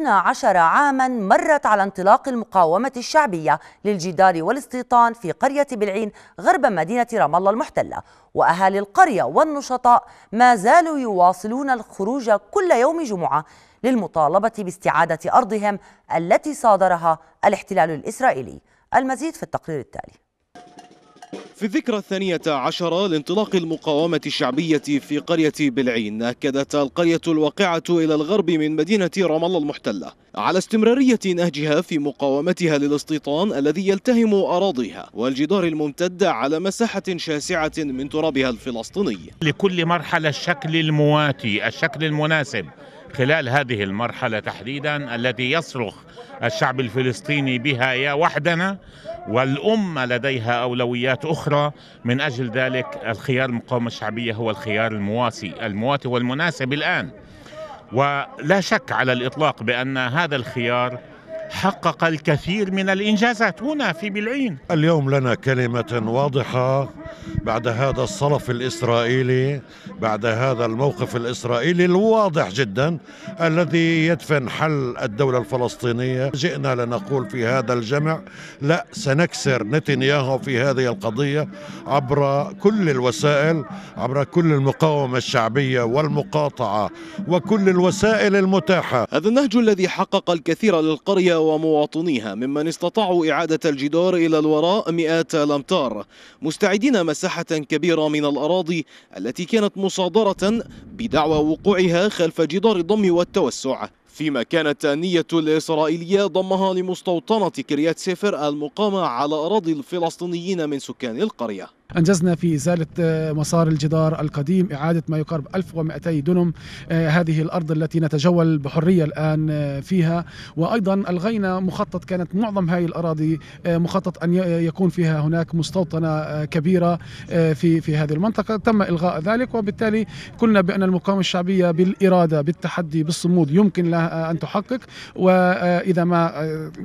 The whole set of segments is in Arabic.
12 عاما مرت على انطلاق المقاومة الشعبية للجدار والاستيطان في قرية بلعين غرب مدينة رام الله المحتلة وأهالي القرية والنشطاء ما زالوا يواصلون الخروج كل يوم جمعة للمطالبة باستعادة أرضهم التي صادرها الاحتلال الإسرائيلي المزيد في التقرير التالي في الذكرى الثانية عشرة لانطلاق المقاومة الشعبية في قرية بلعين أكدت القرية الواقعة إلى الغرب من مدينة رام الله المحتلة على استمرارية نهجها في مقاومتها للاستيطان الذي يلتهم أراضيها والجدار الممتد على مساحة شاسعة من ترابها الفلسطيني لكل مرحلة الشكل المواتي الشكل المناسب خلال هذه المرحلة تحديدا التي يصرخ الشعب الفلسطيني بها يا وحدنا والأمة لديها أولويات أخرى من أجل ذلك الخيار المقاومة الشعبية هو الخيار المواسي المواتي والمناسب الآن ولا شك على الإطلاق بأن هذا الخيار حقق الكثير من الإنجازات هنا في بلعين اليوم لنا كلمة واضحة بعد هذا الصلف الإسرائيلي بعد هذا الموقف الإسرائيلي الواضح جدا الذي يدفن حل الدولة الفلسطينية جئنا لنقول في هذا الجمع لا سنكسر نتنياهو في هذه القضية عبر كل الوسائل عبر كل المقاومة الشعبية والمقاطعة وكل الوسائل المتاحة هذا النهج الذي حقق الكثير للقرية ومواطنيها ممن استطاعوا إعادة الجدار إلى الوراء مئات الأمتار مستعدين مساحة مساحة كبيرة من الأراضي التي كانت مصادرة بدعوى وقوعها خلف جدار الضم والتوسع فيما كانت النية الإسرائيلية ضمها لمستوطنة كريات سيفر المقامة على أراضي الفلسطينيين من سكان القرية أنجزنا في إزالة آه، مسار الجدار القديم إعادة ما يقارب 1200 دنم آه، هذه الأرض التي نتجول بحرية الآن آه، فيها وأيضا ألغينا مخطط كانت معظم هذه الأراضي مخطط أن يكون فيها هناك مستوطنة كبيرة في في هذه المنطقة تم إلغاء ذلك وبالتالي قلنا بأن المقاومة الشعبية بالإرادة بالتحدي بالصمود يمكن لها أن تحقق وإذا ما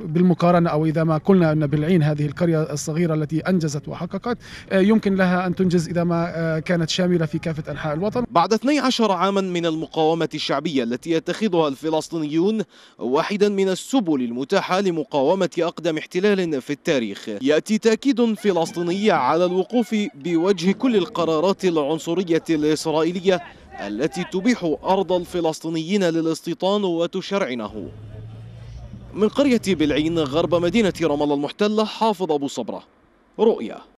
بالمقارنة أو إذا ما قلنا أن بالعين هذه القرية الصغيرة التي أنجزت وحققت يمكن يمكن لها أن تنجز إذا ما آه، كانت شاملة في كافة أنحاء الوطن بعد 12 عاما من المقاومة الشعبية التي يتخذها الفلسطينيون واحدا من السبل المتاحة لمقاومة أقدم احتلال في التاريخ يأتي تأكيد فلسطيني على الوقوف بوجه كل القرارات العنصرية الإسرائيلية التي تبيح أرض الفلسطينيين للاستيطان وتشرعنه من قرية بلعين غرب مدينة رام الله المحتلة حافظ أبو صبرة رؤيا